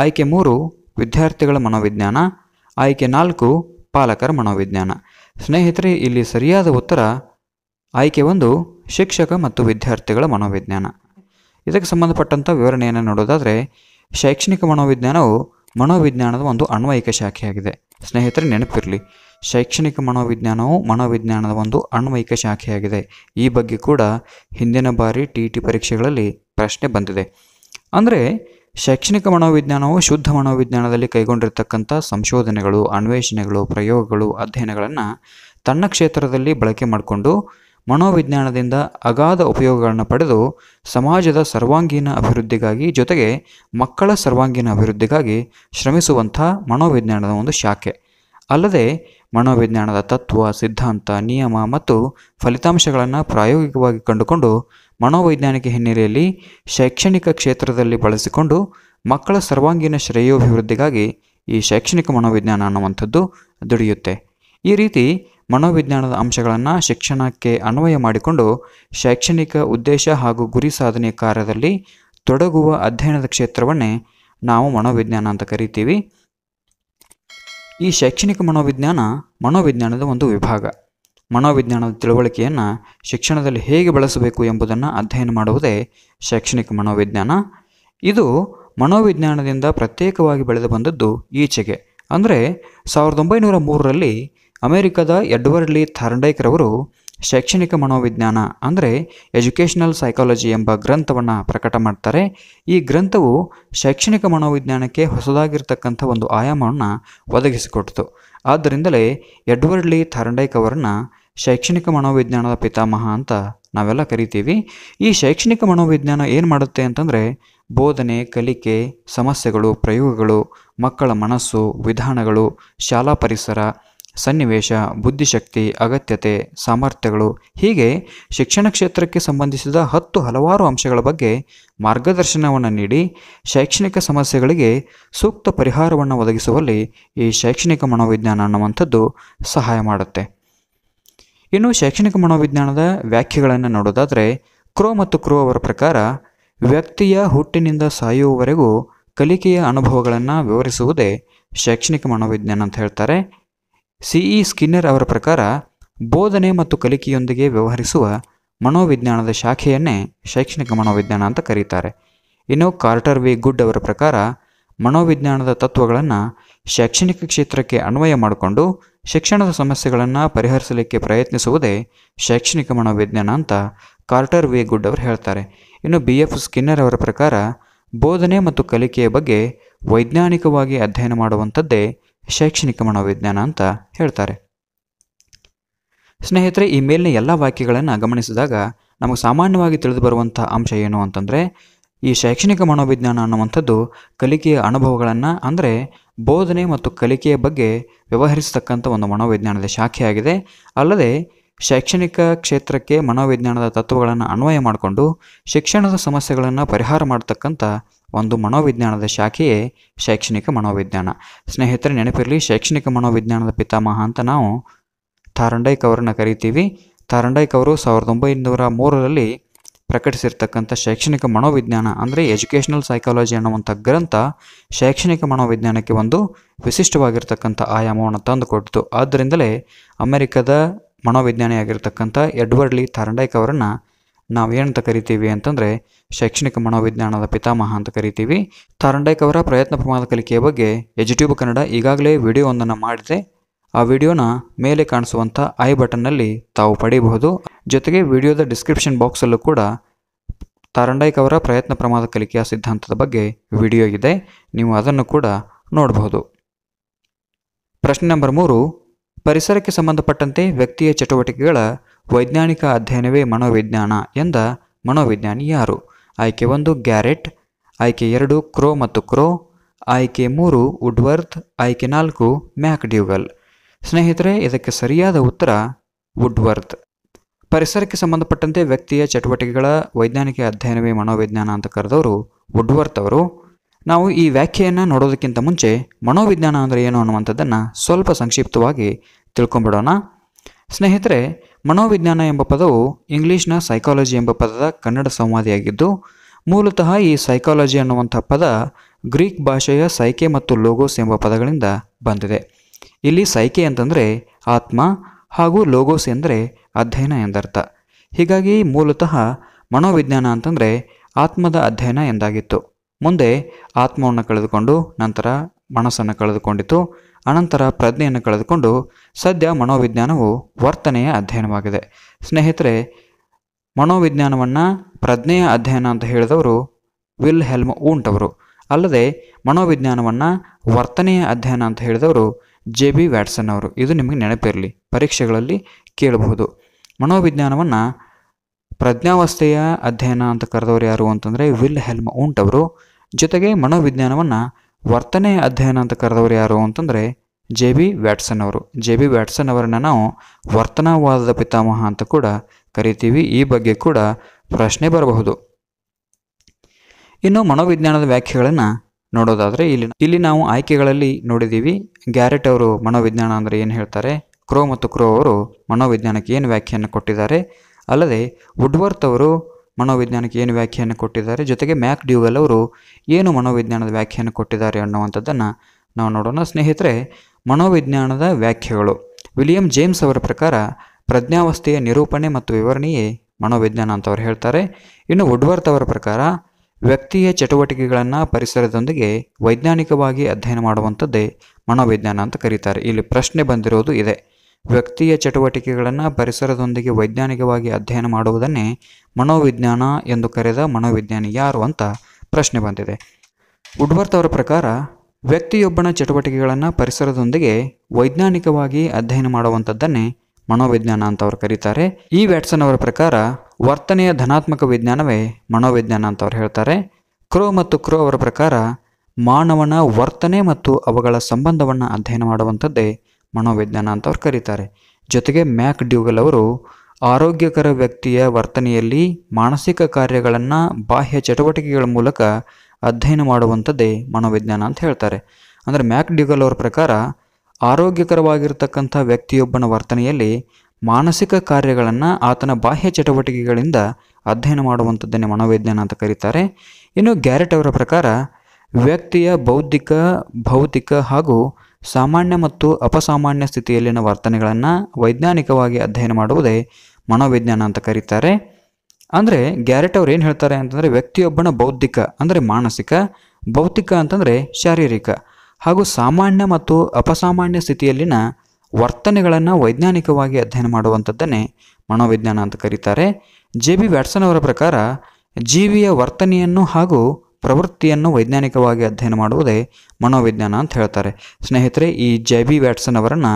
ಆಯ್ಕೆ ಮೂರು ವಿದ್ಯಾರ್ಥಿಗಳ ಮನೋವಿಜ್ಞಾನ ಆಯ್ಕೆ ನಾಲ್ಕು ಪಾಲಕರ ಮನೋವಿಜ್ಞಾನ ಸ್ನೇಹಿತರೆ ಇಲ್ಲಿ ಸರಿಯಾದ ಉತ್ತರ ಆಯ್ಕೆ ಒಂದು ಶಿಕ್ಷಕ ಮತ್ತು ವಿದ್ಯಾರ್ಥಿಗಳ ಮನೋವಿಜ್ಞಾನ ಇದಕ್ಕೆ ಸಂಬಂಧಪಟ್ಟಂಥ ವಿವರಣೆಯನ್ನು ನೋಡೋದಾದರೆ ಶೈಕ್ಷಣಿಕ ಮನೋವಿಜ್ಞಾನವು ಮನೋವಿಜ್ಞಾನದ ಒಂದು ಅನ್ವಯಿಕ ಶಾಖೆಯಾಗಿದೆ ಸ್ನೇಹಿತರೆ ನೆನಪಿರಲಿ ಶೈಕ್ಷಣಿಕ ಮನೋವಿಜ್ಞಾನವು ಮನೋವಿಜ್ಞಾನದ ಒಂದು ಅನ್ವಯಿಕ ಶಾಖೆಯಾಗಿದೆ ಈ ಬಗ್ಗೆ ಕೂಡ ಹಿಂದಿನ ಬಾರಿ ಟಿ ಟಿ ಪರೀಕ್ಷೆಗಳಲ್ಲಿ ಪ್ರಶ್ನೆ ಬಂದಿದೆ ಅಂದರೆ ಶೈಕ್ಷಣಿಕ ಮನೋವಿಜ್ಞಾನವು ಶುದ್ಧ ಮನೋವಿಜ್ಞಾನದಲ್ಲಿ ಕೈಗೊಂಡಿರತಕ್ಕಂಥ ಸಂಶೋಧನೆಗಳು ಅನ್ವೇಷಣೆಗಳು ಪ್ರಯೋಗಗಳು ಅಧ್ಯಯನಗಳನ್ನು ತನ್ನ ಕ್ಷೇತ್ರದಲ್ಲಿ ಬಳಕೆ ಮಾಡಿಕೊಂಡು ಮನೋವಿಜ್ಞಾನದಿಂದ ಅಗಾಧ ಉಪಯೋಗಗಳನ್ನು ಪಡೆದು ಸಮಾಜದ ಸರ್ವಾಂಗೀಣ ಅಭಿವೃದ್ಧಿಗಾಗಿ ಜೊತೆಗೆ ಮಕ್ಕಳ ಸರ್ವಾಂಗೀಣ ಅಭಿವೃದ್ಧಿಗಾಗಿ ಶ್ರಮಿಸುವಂಥ ಮನೋವಿಜ್ಞಾನದ ಒಂದು ಶಾಖೆ ಅಲ್ಲದೆ ಮನೋವಿಜ್ಞಾನದ ತತ್ವ ಸಿದ್ಧಾಂತ ನಿಯಮ ಮತ್ತು ಫಲಿತಾಂಶಗಳನ್ನು ಪ್ರಾಯೋಗಿಕವಾಗಿ ಕಂಡುಕೊಂಡು ಮನೋವೈಜ್ಞಾನಿಕ ಹಿನ್ನೆಲೆಯಲ್ಲಿ ಶೈಕ್ಷಣಿಕ ಕ್ಷೇತ್ರದಲ್ಲಿ ಬಳಸಿಕೊಂಡು ಮಕ್ಕಳ ಸರ್ವಾಂಗೀಣ ಶ್ರೇಯೋಭಿವೃದ್ಧಿಗಾಗಿ ಈ ಶೈಕ್ಷಣಿಕ ಮನೋವಿಜ್ಞಾನ ಅನ್ನುವಂಥದ್ದು ದುಡಿಯುತ್ತೆ ಈ ರೀತಿ ಮನೋವಿಜ್ಞಾನದ ಅಂಶಗಳನ್ನು ಶಿಕ್ಷಣಕ್ಕೆ ಅನ್ವಯ ಮಾಡಿಕೊಂಡು ಶೈಕ್ಷಣಿಕ ಉದ್ದೇಶ ಹಾಗೂ ಗುರಿ ಸಾಧನೆ ಕಾರ್ಯದಲ್ಲಿ ತೊಡಗುವ ಅಧ್ಯಯನದ ಕ್ಷೇತ್ರವನ್ನೇ ನಾವು ಮನೋವಿಜ್ಞಾನ ಅಂತ ಕರಿತೀವಿ ಈ ಶೈಕ್ಷಣಿಕ ಮನೋವಿಜ್ಞಾನ ಮನೋವಿಜ್ಞಾನದ ಒಂದು ವಿಭಾಗ ಮನೋವಿಜ್ಞಾನದ ತಿಳುವಳಿಕೆಯನ್ನು ಶಿಕ್ಷಣದಲ್ಲಿ ಹೇಗೆ ಬಳಸಬೇಕು ಎಂಬುದನ್ನು ಅಧ್ಯಯನ ಮಾಡುವುದೇ ಶೈಕ್ಷಣಿಕ ಮನೋವಿಜ್ಞಾನ ಇದು ಮನೋವಿಜ್ಞಾನದಿಂದ ಪ್ರತ್ಯೇಕವಾಗಿ ಬೆಳೆದು ಬಂದದ್ದು ಈಚೆಗೆ ಅಂದರೆ ಸಾವಿರದ ಒಂಬೈನೂರ ಮೂರರಲ್ಲಿ ಅಮೆರಿಕದ ಎಡ್ವರ್ಡ್ ಲಿ ಥರ್ಂಡೈಕರ್ ರವರು ಶೈಕ್ಷಣಿಕ ಮನೋವಿಜ್ಞಾನ ಅಂದರೆ ಎಜುಕೇಷನಲ್ ಸೈಕಾಲಜಿ ಎಂಬ ಗ್ರಂಥವನ್ನು ಪ್ರಕಟ ಮಾಡ್ತಾರೆ ಈ ಗ್ರಂಥವು ಶೈಕ್ಷಣಿಕ ಮನೋವಿಜ್ಞಾನಕ್ಕೆ ಹೊಸದಾಗಿರ್ತಕ್ಕಂಥ ಒಂದು ಆಯಾಮವನ್ನು ಒದಗಿಸಿಕೊಟ್ಟಿತು ಆದ್ದರಿಂದಲೇ ಎಡ್ವರ್ಡ್ ಲಿ ಥರ್ಂಡೈಕ್ ಅವರನ್ನು ಶೈಕ್ಷಣಿಕ ಮನೋವಿಜ್ಞಾನದ ಪಿತಾಮಹ ಅಂತ ನಾವೆಲ್ಲ ಕರಿತೀವಿ ಈ ಶೈಕ್ಷಣಿಕ ಮನೋವಿಜ್ಞಾನ ಏನು ಮಾಡುತ್ತೆ ಅಂತಂದರೆ ಬೋಧನೆ ಕಲಿಕೆ ಸಮಸ್ಯೆಗಳು ಪ್ರಯೋಗಗಳು ಮಕ್ಕಳ ಮನಸ್ಸು ವಿಧಾನಗಳು ಶಾಲಾ ಪರಿಸರ ಸನ್ನಿವೇಶ ಬುದ್ಧಿಶಕ್ತಿ ಅಗತ್ಯತೆ ಸಾಮರ್ಥ್ಯಗಳು ಹೀಗೆ ಶಿಕ್ಷಣ ಕ್ಷೇತ್ರಕ್ಕೆ ಸಂಬಂಧಿಸಿದ ಹತ್ತು ಹಲವಾರು ಅಂಶಗಳ ಬಗ್ಗೆ ಮಾರ್ಗದರ್ಶನವನ್ನು ನೀಡಿ ಶೈಕ್ಷಣಿಕ ಸಮಸ್ಯೆಗಳಿಗೆ ಸೂಕ್ತ ಪರಿಹಾರವನ್ನು ಒದಗಿಸುವಲ್ಲಿ ಈ ಶೈಕ್ಷಣಿಕ ಮನೋವಿಜ್ಞಾನ ಅನ್ನುವಂಥದ್ದು ಸಹಾಯ ಮಾಡುತ್ತೆ ಇನ್ನು ಶೈಕ್ಷಣಿಕ ಮನೋವಿಜ್ಞಾನದ ವ್ಯಾಖ್ಯೆಗಳನ್ನು ನೋಡೋದಾದರೆ ಕ್ರೋ ಮತ್ತು ಕ್ರೋ ಅವರ ಪ್ರಕಾರ ವ್ಯಕ್ತಿಯ ಹುಟ್ಟಿನಿಂದ ಸಾಯುವವರೆಗೂ ಕಲಿಕೆಯ ಅನುಭವಗಳನ್ನು ವಿವರಿಸುವುದೇ ಶೈಕ್ಷಣಿಕ ಮನೋವಿಜ್ಞಾನ ಅಂತ ಹೇಳ್ತಾರೆ ಸಿ ಇ ಸ್ಕಿನ್ನರ್ ಅವರ ಪ್ರಕಾರ ಬೋಧನೆ ಮತ್ತು ಕಲಿಕೆಯೊಂದಿಗೆ ವ್ಯವಹರಿಸುವ ಮನೋವಿಜ್ಞಾನದ ಶಾಖೆಯನ್ನೇ ಶೈಕ್ಷಣಿಕ ಮನೋವಿಜ್ಞಾನ ಅಂತ ಕರೀತಾರೆ ಇನ್ನು ಕಾರ್ಟರ್ ವಿ ಗುಡ್ ಅವರ ಪ್ರಕಾರ ಮನೋವಿಜ್ಞಾನದ ತತ್ವಗಳನ್ನು ಶೈಕ್ಷಣಿಕ ಕ್ಷೇತ್ರಕ್ಕೆ ಅನ್ವಯ ಮಾಡಿಕೊಂಡು ಶಿಕ್ಷಣದ ಸಮಸ್ಯೆಗಳನ್ನು ಪರಿಹರಿಸಲಿಕ್ಕೆ ಪ್ರಯತ್ನಿಸುವುದೇ ಶೈಕ್ಷಣಿಕ ಮನೋವಿಜ್ಞಾನ ಅಂತ ಕಾರ್ಟರ್ ವಿ ಗುಡ್ ಅವರು ಹೇಳ್ತಾರೆ ಇನ್ನು ಬಿ ಎಫ್ ಸ್ಕಿನ್ನರ್ ಅವರ ಪ್ರಕಾರ ಬೋಧನೆ ಮತ್ತು ಕಲಿಕೆಯ ಬಗ್ಗೆ ವೈಜ್ಞಾನಿಕವಾಗಿ ಅಧ್ಯಯನ ಮಾಡುವಂಥದ್ದೇ ಶೈಕ್ಷಣಿಕ ಮನೋವಿಜ್ಞಾನ ಅಂತ ಹೇಳ್ತಾರೆ ಸ್ನೇಹಿತರೆ ಈ ಮೇಲಿನ ಎಲ್ಲ ವಾಕ್ಯಗಳನ್ನು ಗಮನಿಸಿದಾಗ ನಮಗೆ ಸಾಮಾನ್ಯವಾಗಿ ತಿಳಿದು ಬರುವಂಥ ಅಂಶ ಏನು ಅಂತಂದರೆ ಈ ಶೈಕ್ಷಣಿಕ ಮನೋವಿಜ್ಞಾನ ಅನ್ನುವಂಥದ್ದು ಕಲಿಕೆಯ ಅನುಭವಗಳನ್ನು ಅಂದರೆ ಬೋಧನೆ ಮತ್ತು ಕಲಿಕೆಯ ಬಗ್ಗೆ ವ್ಯವಹರಿಸತಕ್ಕಂಥ ಒಂದು ಮನೋವಿಜ್ಞಾನದ ಶಾಖೆಯಾಗಿದೆ ಅಲ್ಲದೆ ಶೈಕ್ಷಣಿಕ ಕ್ಷೇತ್ರಕ್ಕೆ ಮನೋವಿಜ್ಞಾನದ ತತ್ವಗಳನ್ನು ಅನ್ವಯ ಮಾಡಿಕೊಂಡು ಶಿಕ್ಷಣದ ಸಮಸ್ಯೆಗಳನ್ನು ಪರಿಹಾರ ಮಾಡತಕ್ಕಂಥ ಒಂದು ಮನೋವಿಜ್ಞಾನದ ಶಾಖೆಯೇ ಶೈಕ್ಷಣಿಕ ಮನೋವಿಜ್ಞಾನ ಸ್ನೇಹಿತರೆ ನೆನಪಿರಲಿ ಶೈಕ್ಷಣಿಕ ಮನೋವಿಜ್ಞಾನದ ಪಿತಾಮಹ ಅಂತ ನಾವು ಥಾರಂಡೈಕ್ ಅವರನ್ನು ಕರಿತೀವಿ ಥಾರಂಡೈಕ್ ಅವರು ಸಾವಿರದ ಒಂಬೈನೂರ ಮೂರರಲ್ಲಿ ಪ್ರಕಟಿಸಿರ್ತಕ್ಕಂಥ ಶೈಕ್ಷಣಿಕ ಮನೋವಿಜ್ಞಾನ ಅಂದರೆ ಎಜುಕೇಷನಲ್ ಸೈಕಾಲಜಿ ಅನ್ನುವಂಥ ಗ್ರಂಥ ಶೈಕ್ಷಣಿಕ ಮನೋವಿಜ್ಞಾನಕ್ಕೆ ಒಂದು ವಿಶಿಷ್ಟವಾಗಿರ್ತಕ್ಕಂಥ ಆಯಾಮವನ್ನು ತಂದುಕೊಟ್ಟಿತು ಆದ್ದರಿಂದಲೇ ಅಮೆರಿಕದ ಮನೋವಿಜ್ಞಾನಿಯಾಗಿರ್ತಕ್ಕಂಥ ಎಡ್ವರ್ಡ್ ಲೀ ಥಾರಂಡೈಕ್ ಅವರನ್ನು ನಾವು ಏನಂತ ಕರಿತೀವಿ ಅಂತಂದರೆ ಶೈಕ್ಷಣಿಕ ಮನೋವಿಜ್ಞಾನದ ಪಿತಾಮಹ ಅಂತ ಕರಿತೀವಿ ಥಾರಂಡೈಕ್ ಅವರ ಪ್ರಯತ್ನ ಪ್ರಮಾದ ಕಲಿಕೆಯ ಬಗ್ಗೆ ಎಜುಟ್ಯೂಬ್ ಕನ್ನಡ ಈಗಾಗಲೇ ವಿಡಿಯೋ ಒಂದನ್ನು ಮಾಡಿದೆ ಆ ವಿಡಿಯೋನ ಮೇಲೆ ಕಾಣಿಸುವಂಥ ಐ ಬಟನ್ನಲ್ಲಿ ತಾವು ಪಡೆಯಬಹುದು ಜೊತೆಗೆ ವಿಡಿಯೋದ ಡಿಸ್ಕ್ರಿಪ್ಷನ್ ಬಾಕ್ಸಲ್ಲೂ ಕೂಡ ತಾರಂಡೈಕ್ ಅವರ ಪ್ರಯತ್ನ ಪ್ರಮಾದ ಕಲಿಕೆಯ ಸಿದ್ಧಾಂತದ ಬಗ್ಗೆ ವಿಡಿಯೋ ಇದೆ ನೀವು ಅದನ್ನು ಕೂಡ ನೋಡಬಹುದು ಪ್ರಶ್ನೆ ನಂಬರ್ ಮೂರು ಪರಿಸರಕ್ಕೆ ಸಂಬಂಧಪಟ್ಟಂತೆ ವ್ಯಕ್ತಿಯ ಚಟುವಟಿಕೆಗಳ ವೈಜ್ಞಾನಿಕ ಅಧ್ಯಯನವೇ ಮನೋವಿಜ್ಞಾನ ಎಂದ ಮನೋವಿಜ್ಞಾನಿ ಯಾರು ಆಯ್ಕೆ ಒಂದು ಗ್ಯಾರೆಟ್ ಆಯ್ಕೆ ಎರಡು ಕ್ರೋ ಮತ್ತು ಕ್ರೋ ಆಯ್ಕೆ ಮೂರು ವುಡ್ವರ್ತ್ ಆಯ್ಕೆ ನಾಲ್ಕು ಮ್ಯಾಕ್ ಡ್ಯೂಗಲ್ ಸ್ನೇಹಿತರೆ ಇದಕ್ಕೆ ಸರಿಯಾದ ಉತ್ತರ ವುಡ್ವರ್ತ್ ಪರಿಸರಕ್ಕೆ ಸಂಬಂಧಪಟ್ಟಂತೆ ವ್ಯಕ್ತಿಯ ಚಟುವಟಿಕೆಗಳ ವೈಜ್ಞಾನಿಕ ಅಧ್ಯಯನವೇ ಮನೋವಿಜ್ಞಾನ ಅಂತ ಕರೆದವರು ವುಡ್ವರ್ತ್ ಅವರು ನಾವು ಈ ವ್ಯಾಖ್ಯೆಯನ್ನು ನೋಡೋದಕ್ಕಿಂತ ಮುಂಚೆ ಮನೋವಿಜ್ಞಾನ ಅಂದರೆ ಏನು ಅನ್ನುವಂಥದ್ದನ್ನು ಸ್ವಲ್ಪ ಸಂಕ್ಷಿಪ್ತವಾಗಿ ತಿಳ್ಕೊಂಬಿಡೋಣ ಸ್ನೇಹಿತರೆ ಮನೋವಿಜ್ಞಾನ ಎಂಬ ಪದವು ಇಂಗ್ಲೀಷ್ನ ಸೈಕಾಲಜಿ ಎಂಬ ಪದದ ಕನ್ನಡ ಸಂವಾದಿಯಾಗಿದ್ದು ಮೂಲತಃ ಈ ಸೈಕಾಲಜಿ ಅನ್ನುವಂಥ ಪದ ಗ್ರೀಕ್ ಭಾಷೆಯ ಸೈಕೆ ಮತ್ತು ಲೋಗೋಸ್ ಎಂಬ ಪದಗಳಿಂದ ಬಂದಿದೆ ಇಲ್ಲಿ ಸೈಕೆ ಅಂತಂದರೆ ಆತ್ಮ ಹಾಗೂ ಲೋಗೋಸ್ ಎಂದರೆ ಅಧ್ಯಯನ ಎಂದರ್ಥ ಹೀಗಾಗಿ ಮೂಲತಃ ಮನೋವಿಜ್ಞಾನ ಅಂತಂದರೆ ಆತ್ಮದ ಅಧ್ಯಯನ ಎಂದಾಗಿತ್ತು ಮುಂದೆ ಆತ್ಮವನ್ನು ಕಳೆದುಕೊಂಡು ನಂತರ ಮನಸ್ಸನ್ನು ಕಳೆದುಕೊಂಡಿತು ಅನಂತರ ಪ್ರಜ್ಞೆಯನ್ನು ಕಳೆದುಕೊಂಡು ಸದ್ಯ ಮನೋವಿಜ್ಞಾನವು ವರ್ತನೆಯ ಅಧ್ಯಯನವಾಗಿದೆ ಸ್ನೇಹಿತರೆ ಮನೋವಿಜ್ಞಾನವನ್ನು ಪ್ರಜ್ಞೆಯ ಅಧ್ಯಯನ ಅಂತ ಹೇಳಿದವರು ವಿಲ್ ಹೆಲ್ಮ್ ಊಂಟ್ ಅವರು ಅಲ್ಲದೆ ಮನೋವಿಜ್ಞಾನವನ್ನು ವರ್ತನೆಯ ಅಧ್ಯಯನ ಅಂತ ಹೇಳಿದವರು ಜೆ ಬಿ ವ್ಯಾಟ್ಸನ್ ಅವರು ಇದು ನಿಮಗೆ ನೆನಪಿರಲಿ ಪರೀಕ್ಷೆಗಳಲ್ಲಿ ಕೇಳಬಹುದು ಮನೋವಿಜ್ಞಾನವನ್ನು ಪ್ರಜ್ಞಾವಸ್ಥೆಯ ಅಧ್ಯಯನ ಅಂತ ಕರೆದವರು ಯಾರು ಅಂತಂದರೆ ವಿಲ್ ಹೆಲ್ಮ್ ಉಂಟ್ ಅವರು ಜೊತೆಗೆ ಮನೋವಿಜ್ಞಾನವನ್ನು ವರ್ತನೆ ಅಧ್ಯಯನ ಅಂತ ಕರೆದವರು ಯಾರು ಅಂತಂದರೆ ಜೆ ಬಿ ವ್ಯಾಟ್ಸನ್ ಅವರು ಜೆ ಬಿ ವ್ಯಾಟ್ಸನ್ ಅವರನ್ನು ನಾವು ವರ್ತನಾವಾದದ ಪಿತಾಮಹ ಅಂತ ಕೂಡ ಕರಿತೀವಿ ಈ ಬಗ್ಗೆ ಕೂಡ ಪ್ರಶ್ನೆ ಬರಬಹುದು ಇನ್ನು ಮನೋವಿಜ್ಞಾನದ ವ್ಯಾಖ್ಯೆಗಳನ್ನು ನೋಡೋದಾದರೆ ಇಲ್ಲಿ ಇಲ್ಲಿ ನಾವು ಆಯ್ಕೆಗಳಲ್ಲಿ ನೋಡಿದ್ದೀವಿ ಗ್ಯಾರೆಟ್ ಅವರು ಮನೋವಿಜ್ಞಾನ ಅಂದರೆ ಏನು ಹೇಳ್ತಾರೆ ಕ್ರೋ ಮತ್ತು ಕ್ರೋ ಅವರು ಮನೋವಿಜ್ಞಾನಕ್ಕೆ ಏನು ವ್ಯಾಖ್ಯಾನ ಕೊಟ್ಟಿದ್ದಾರೆ ಅಲ್ಲದೆ ವುಡ್ವರ್ತ್ ಅವರು ಮನೋವಿಜ್ಞಾನಕ್ಕೆ ಏನು ವ್ಯಾಖ್ಯಾನ ಕೊಟ್ಟಿದ್ದಾರೆ ಜೊತೆಗೆ ಮ್ಯಾಕ್ ಡ್ಯೂವೆಲ್ ಅವರು ಏನು ಮನೋವಿಜ್ಞಾನದ ವ್ಯಾಖ್ಯಾನ ಕೊಟ್ಟಿದ್ದಾರೆ ಅನ್ನುವಂಥದ್ದನ್ನು ನಾವು ನೋಡೋಣ ಸ್ನೇಹಿತರೆ ಮನೋವಿಜ್ಞಾನದ ವ್ಯಾಖ್ಯೆಗಳು ವಿಲಿಯಂ ಜೇಮ್ಸ್ ಅವರ ಪ್ರಕಾರ ಪ್ರಜ್ಞಾವಸ್ಥೆಯ ನಿರೂಪಣೆ ಮತ್ತು ವಿವರಣೆಯೇ ಮನೋವಿಜ್ಞಾನ ಅಂತವ್ರು ಹೇಳ್ತಾರೆ ಇನ್ನು ವುಡ್ವರ್ತ್ ಅವರ ಪ್ರಕಾರ ವ್ಯಕ್ತಿಯ ಚಟುವಟಿಕೆಗಳನ್ನು ಪರಿಸರದೊಂದಿಗೆ ವೈಜ್ಞಾನಿಕವಾಗಿ ಅಧ್ಯಯನ ಮಾಡುವಂಥದ್ದೇ ಮನೋವಿಜ್ಞಾನ ಅಂತ ಕರೀತಾರೆ ಇಲ್ಲಿ ಪ್ರಶ್ನೆ ಬಂದಿರೋದು ಇದೆ ವ್ಯಕ್ತಿಯ ಚಟುವಟಿಕೆಗಳನ್ನು ಪರಿಸರದೊಂದಿಗೆ ವೈಜ್ಞಾನಿಕವಾಗಿ ಅಧ್ಯಯನ ಮಾಡುವುದನ್ನೇ ಮನೋವಿಜ್ಞಾನ ಎಂದು ಕರೆದ ಮನೋವಿಜ್ಞಾನಿ ಯಾರು ಅಂತ ಪ್ರಶ್ನೆ ಬಂದಿದೆ ಉಡ್ವರ್ತ್ ಅವರ ಪ್ರಕಾರ ವ್ಯಕ್ತಿಯೊಬ್ಬನ ಚಟುವಟಿಕೆಗಳನ್ನು ಪರಿಸರದೊಂದಿಗೆ ವೈಜ್ಞಾನಿಕವಾಗಿ ಅಧ್ಯಯನ ಮಾಡುವಂಥದ್ದನ್ನೇ ಮನೋವಿಜ್ಞಾನ ಅಂತ ಅವರು ಕರೀತಾರೆ ಈ ವ್ಯಾಟ್ಸನ್ ಅವರ ಪ್ರಕಾರ ವರ್ತನೆಯ ಧನಾತ್ಮಕ ವಿಜ್ಞಾನವೇ ಮನೋವಿಜ್ಞಾನ ಅಂತ ಅವ್ರು ಹೇಳ್ತಾರೆ ಕ್ರೋ ಮತ್ತು ಕ್ರೋ ಅವರ ಪ್ರಕಾರ ಮಾನವನ ವರ್ತನೆ ಮತ್ತು ಅವುಗಳ ಸಂಬಂಧವನ್ನು ಅಧ್ಯಯನ ಮಾಡುವಂಥದ್ದೇ ಮನೋವಿಜ್ಞಾನ ಅಂತ ಅವ್ರು ಕರೀತಾರೆ ಜೊತೆಗೆ ಮ್ಯಾಕ್ ಡ್ಯೂಗಲ್ ಅವರು ಆರೋಗ್ಯಕರ ವ್ಯಕ್ತಿಯ ವರ್ತನೆಯಲ್ಲಿ ಮಾನಸಿಕ ಕಾರ್ಯಗಳನ್ನು ಬಾಹ್ಯ ಚಟುವಟಿಕೆಗಳ ಮೂಲಕ ಅಧ್ಯಯನ ಮಾಡುವಂಥದ್ದೇ ಮನೋವಿಜ್ಞಾನ ಅಂತ ಹೇಳ್ತಾರೆ ಅಂದರೆ ಮ್ಯಾಕ್ ಡ್ಯೂಗಲ್ ಅವರ ಪ್ರಕಾರ ಆರೋಗ್ಯಕರವಾಗಿರ್ತಕ್ಕಂಥ ವ್ಯಕ್ತಿಯೊಬ್ಬನ ವರ್ತನೆಯಲ್ಲಿ ಮಾನಸಿಕ ಕಾರ್ಯಗಳನ್ನು ಆತನ ಬಾಹ್ಯ ಚಟುವಟಿಕೆಗಳಿಂದ ಅಧ್ಯಯನ ಮಾಡುವಂಥದ್ದನ್ನೇ ಮನೋವಿಜ್ಞಾನ ಅಂತ ಕರೀತಾರೆ ಇನ್ನು ಗ್ಯಾರೆಟ್ ಅವರ ಪ್ರಕಾರ ವ್ಯಕ್ತಿಯ ಬೌದ್ಧಿಕ ಭೌತಿಕ ಹಾಗೂ ಸಾಮಾನ್ಯ ಮತ್ತು ಅಪಸಾಮಾನ್ಯ ಸ್ಥಿತಿಯಲ್ಲಿನ ವರ್ತನೆಗಳನ್ನು ವೈಜ್ಞಾನಿಕವಾಗಿ ಅಧ್ಯಯನ ಮಾಡುವುದೇ ಮನೋವಿಜ್ಞಾನ ಅಂತ ಕರೀತಾರೆ ಅಂದರೆ ಗ್ಯಾರೆಟ್ ಅವ್ರು ಏನು ಹೇಳ್ತಾರೆ ಅಂತಂದರೆ ವ್ಯಕ್ತಿಯೊಬ್ಬನ ಬೌದ್ಧಿಕ ಅಂದರೆ ಮಾನಸಿಕ ಭೌತಿಕ ಅಂತಂದರೆ ಶಾರೀರಿಕ ಹಾಗೂ ಸಾಮಾನ್ಯ ಮತ್ತು ಅಪಸಾಮಾನ್ಯ ಸ್ಥಿತಿಯಲ್ಲಿನ ವರ್ತನೆಗಳನ್ನು ವೈಜ್ಞಾನಿಕವಾಗಿ ಅಧ್ಯಯನ ಮಾಡುವಂಥದ್ದನ್ನೇ ಮನೋವಿಜ್ಞಾನ ಅಂತ ಕರೀತಾರೆ ಜೆ ಬಿ ವ್ಯಾಟ್ಸನ್ ಅವರ ಪ್ರಕಾರ ಜೀವಿಯ ವರ್ತನೆಯನ್ನು ಹಾಗೂ ಪ್ರವೃತ್ತಿಯನ್ನು ವೈಜ್ಞಾನಿಕವಾಗಿ ಅಧ್ಯಯನ ಮಾಡುವುದೇ ಮನೋವಿಜ್ಞಾನ ಅಂತ ಹೇಳ್ತಾರೆ ಸ್ನೇಹಿತರೆ ಈ ಜೆ ಬಿ ವ್ಯಾಟ್ಸನ್ ಅವರನ್ನು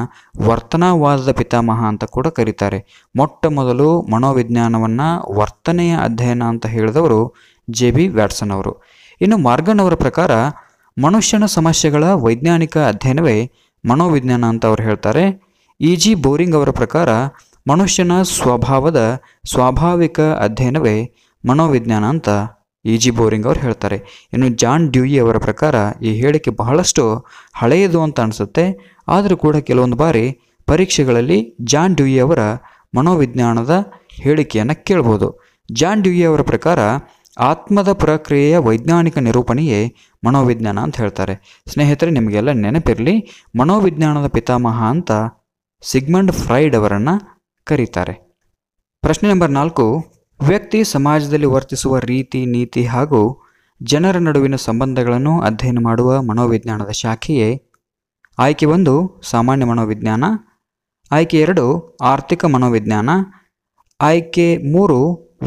ವರ್ತನಾವಾದದ ಪಿತಾಮಹ ಅಂತ ಕೂಡ ಕರೀತಾರೆ ಮೊಟ್ಟ ಮೊದಲು ಮನೋವಿಜ್ಞಾನವನ್ನು ವರ್ತನೆಯ ಅಧ್ಯಯನ ಅಂತ ಹೇಳಿದವರು ಜೆ ಬಿ ವ್ಯಾಟ್ಸನ್ ಅವರು ಇನ್ನು ಮಾರ್ಗನ್ ಅವರ ಪ್ರಕಾರ ಮನುಷ್ಯನ ಸಮಸ್ಯೆಗಳ ವೈಜ್ಞಾನಿಕ ಅಧ್ಯಯನವೇ ಮನೋವಿಜ್ಞಾನ ಅಂತ ಅವ್ರು ಹೇಳ್ತಾರೆ ಇ ಜಿ ಬೋರಿಂಗ್ ಅವರ ಪ್ರಕಾರ ಮನುಷ್ಯನ ಸ್ವಭಾವದ ಸ್ವಾಭಾವಿಕ ಅಧ್ಯಯನವೇ ಮನೋವಿಜ್ಞಾನ ಅಂತ ಇ ಜಿ ಬೋರಿಂಗ್ ಅವರು ಹೇಳ್ತಾರೆ ಇನ್ನು ಜಾನ್ ಡ್ಯೂಯಿ ಅವರ ಪ್ರಕಾರ ಈ ಹೇಳಿಕೆ ಬಹಳಷ್ಟು ಹಳೆಯದು ಅಂತ ಅನಿಸುತ್ತೆ ಆದರೂ ಕೂಡ ಕೆಲವೊಂದು ಬಾರಿ ಪರೀಕ್ಷೆಗಳಲ್ಲಿ ಜಾನ್ ಡ್ಯೂಯಿ ಅವರ ಮನೋವಿಜ್ಞಾನದ ಹೇಳಿಕೆಯನ್ನು ಕೇಳ್ಬೋದು ಜಾನ್ ಡ್ಯೂಯಿ ಅವರ ಪ್ರಕಾರ ಆತ್ಮದ ಪ್ರಕ್ರಿಯೆಯ ವೈಜ್ಞಾನಿಕ ನಿರೂಪಣೆಯೇ ಮನೋವಿಜ್ಞಾನ ಅಂತ ಹೇಳ್ತಾರೆ ಸ್ನೇಹಿತರೆ ನಿಮಗೆಲ್ಲ ನೆನಪಿರಲಿ ಮನೋವಿಜ್ಞಾನದ ಪಿತಾಮಹ ಅಂತ ಸಿಗ್ಮಂಡ್ ಫ್ರೈಡ್ ಅವರನ್ನು ಕರೀತಾರೆ ಪ್ರಶ್ನೆ ನಂಬರ್ ನಾಲ್ಕು ವ್ಯಕ್ತಿ ಸಮಾಜದಲ್ಲಿ ವರ್ತಿಸುವ ರೀತಿ ನೀತಿ ಹಾಗೂ ಜನರ ನಡುವಿನ ಸಂಬಂಧಗಳನ್ನು ಅಧ್ಯಯನ ಮಾಡುವ ಮನೋವಿಜ್ಞಾನದ ಶಾಖೆಯೇ ಆಯ್ಕೆ ಒಂದು ಸಾಮಾನ್ಯ ಮನೋವಿಜ್ಞಾನ ಆಯ್ಕೆ ಎರಡು ಆರ್ಥಿಕ ಮನೋವಿಜ್ಞಾನ ಆಯ್ಕೆ ಮೂರು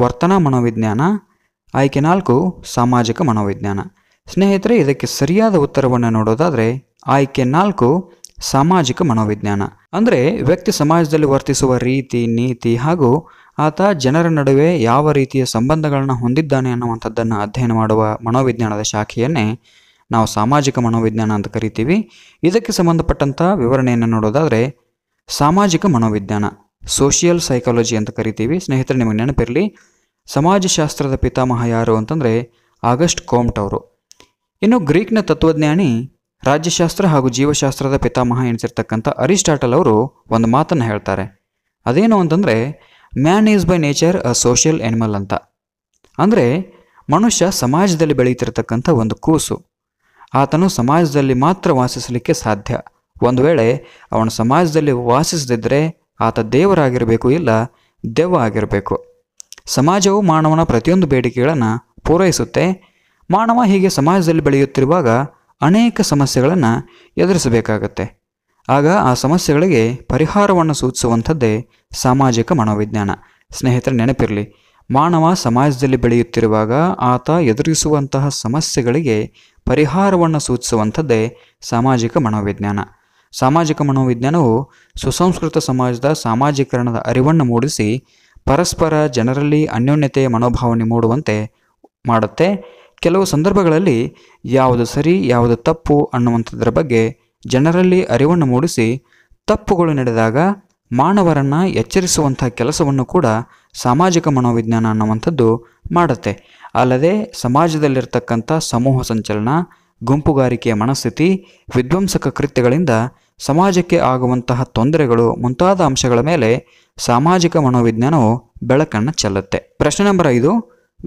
ವರ್ತನಾ ಮನೋವಿಜ್ಞಾನ ಆಯ್ಕೆ ನಾಲ್ಕು ಸಾಮಾಜಿಕ ಮನೋವಿಜ್ಞಾನ ಸ್ನೇಹಿತರೆ ಇದಕ್ಕೆ ಸರಿಯಾದ ಉತ್ತರವನ್ನು ನೋಡೋದಾದರೆ ಆಯ್ಕೆ ನಾಲ್ಕು ಸಾಮಾಜಿಕ ಮನೋವಿಜ್ಞಾನ ಅಂದರೆ ವ್ಯಕ್ತಿ ಸಮಾಜದಲ್ಲಿ ವರ್ತಿಸುವ ರೀತಿ ನೀತಿ ಹಾಗೂ ಆತ ಜನರ ನಡುವೆ ಯಾವ ರೀತಿಯ ಸಂಬಂಧಗಳನ್ನು ಹೊಂದಿದ್ದಾನೆ ಅನ್ನುವಂಥದ್ದನ್ನು ಅಧ್ಯಯನ ಮಾಡುವ ಮನೋವಿಜ್ಞಾನದ ಶಾಖೆಯನ್ನೇ ನಾವು ಸಾಮಾಜಿಕ ಮನೋವಿಜ್ಞಾನ ಅಂತ ಕರಿತೀವಿ ಇದಕ್ಕೆ ಸಂಬಂಧಪಟ್ಟಂಥ ವಿವರಣೆಯನ್ನು ನೋಡೋದಾದರೆ ಸಾಮಾಜಿಕ ಮನೋವಿಜ್ಞಾನ ಸೋಷಿಯಲ್ ಸೈಕಾಲಜಿ ಅಂತ ಕರಿತೀವಿ ಸ್ನೇಹಿತರೆ ನಿಮಗೆ ನೆನಪಿರಲಿ ಸಮಾಜಶಾಸ್ತ್ರದ ಪಿತಾಮಹ ಯಾರು ಅಂತಂದರೆ ಆಗಸ್ಟ್ ಕೋಮ್ಟ್ ಅವರು ಇನ್ನು ಗ್ರೀಕ್ನ ತತ್ವಜ್ಞಾನಿ ರಾಜ್ಯಶಾಸ್ತ್ರ ಹಾಗೂ ಜೀವಶಾಸ್ತ್ರದ ಪಿತಾಮಹ ಎನಿಸಿರ್ತಕ್ಕಂಥ ಅರಿಸ್ಟಾಟಲ್ ಅವರು ಒಂದು ಮಾತನ್ನು ಹೇಳ್ತಾರೆ ಅದೇನು ಅಂತಂದರೆ man is by nature a social animal ಅಂತ ಅಂದರೆ ಮನುಷ್ಯ ಸಮಾಜದಲ್ಲಿ ಬೆಳೀತಿರ್ತಕ್ಕಂಥ ಒಂದು ಕೂಸು ಆತನು ಸಮಾಜದಲ್ಲಿ ಮಾತ್ರ ವಾಸಿಸಲಿಕ್ಕೆ ಸಾಧ್ಯ ಒಂದು ವೇಳೆ ಅವನು ಸಮಾಜದಲ್ಲಿ ವಾಸಿಸದಿದ್ದರೆ ಆತ ದೇವರಾಗಿರಬೇಕು ಇಲ್ಲ ದೆವ್ವ ಆಗಿರಬೇಕು ಸಮಾಜವು ಮಾನವನ ಪ್ರತಿಯೊಂದು ಬೇಡಿಕೆಗಳನ್ನು ಪೂರೈಸುತ್ತೆ ಮಾನವ ಹೀಗೆ ಸಮಾಜದಲ್ಲಿ ಬೆಳೆಯುತ್ತಿರುವಾಗ ಅನೇಕ ಸಮಸ್ಯೆಗಳನ್ನು ಎದುರಿಸಬೇಕಾಗತ್ತೆ ಆಗ ಆ ಸಮಸ್ಯೆಗಳಿಗೆ ಪರಿಹಾರವನ್ನು ಸೂಚಿಸುವಂಥದ್ದೇ ಸಾಮಾಜಿಕ ಮನೋವಿಜ್ಞಾನ ಸ್ನೇಹಿತರ ನೆನಪಿರಲಿ ಮಾನವ ಸಮಾಜದಲ್ಲಿ ಬೆಳೆಯುತ್ತಿರುವಾಗ ಆತ ಎದುರಿಸುವಂತಹ ಸಮಸ್ಯೆಗಳಿಗೆ ಪರಿಹಾರವನ್ನು ಸೂಚಿಸುವಂಥದ್ದೇ ಸಾಮಾಜಿಕ ಮನೋವಿಜ್ಞಾನ ಸಾಮಾಜಿಕ ಮನೋವಿಜ್ಞಾನವು ಸುಸಂಸ್ಕೃತ ಸಮಾಜದ ಸಾಮಾಜೀಕರಣದ ಅರಿವನ್ನು ಮೂಡಿಸಿ ಪರಸ್ಪರ ಜನರಲ್ಲಿ ಅನ್ಯೋನ್ಯತೆಯ ಮನೋಭಾವನೆ ಮೂಡುವಂತೆ ಮಾಡುತ್ತೆ ಕೆಲವು ಸಂದರ್ಭಗಳಲ್ಲಿ ಯಾವುದು ಸರಿ ಯಾವುದು ತಪ್ಪು ಅನ್ನುವಂಥದ್ರ ಬಗ್ಗೆ ಜನರಲ್ಲಿ ಅರಿವನ್ನು ಮೂಡಿಸಿ ತಪ್ಪುಗಳು ನಡೆದಾಗ ಮಾನವರನ್ನು ಎಚ್ಚರಿಸುವಂಥ ಕೆಲಸವನ್ನು ಕೂಡ ಸಾಮಾಜಿಕ ಮನೋವಿಜ್ಞಾನ ಅನ್ನುವಂಥದ್ದು ಮಾಡುತ್ತೆ ಅಲ್ಲದೆ ಸಮಾಜದಲ್ಲಿರ್ತಕ್ಕಂಥ ಸಮೂಹ ಸಂಚಲನ ಗುಂಪುಗಾರಿಕೆಯ ಮನಸ್ಥಿತಿ ವಿಧ್ವಂಸಕ ಕೃತ್ಯಗಳಿಂದ ಸಮಾಜಕ್ಕೆ ಆಗುವಂತಹ ತೊಂದರೆಗಳು ಮುಂತಾದ ಅಂಶಗಳ ಮೇಲೆ ಸಾಮಾಜಿಕ ಮನೋವಿಜ್ಞಾನವು ಬೆಳಕನ್ನು ಚೆಲ್ಲುತ್ತೆ ಪ್ರಶ್ನೆ ನಂಬರ್ ಐದು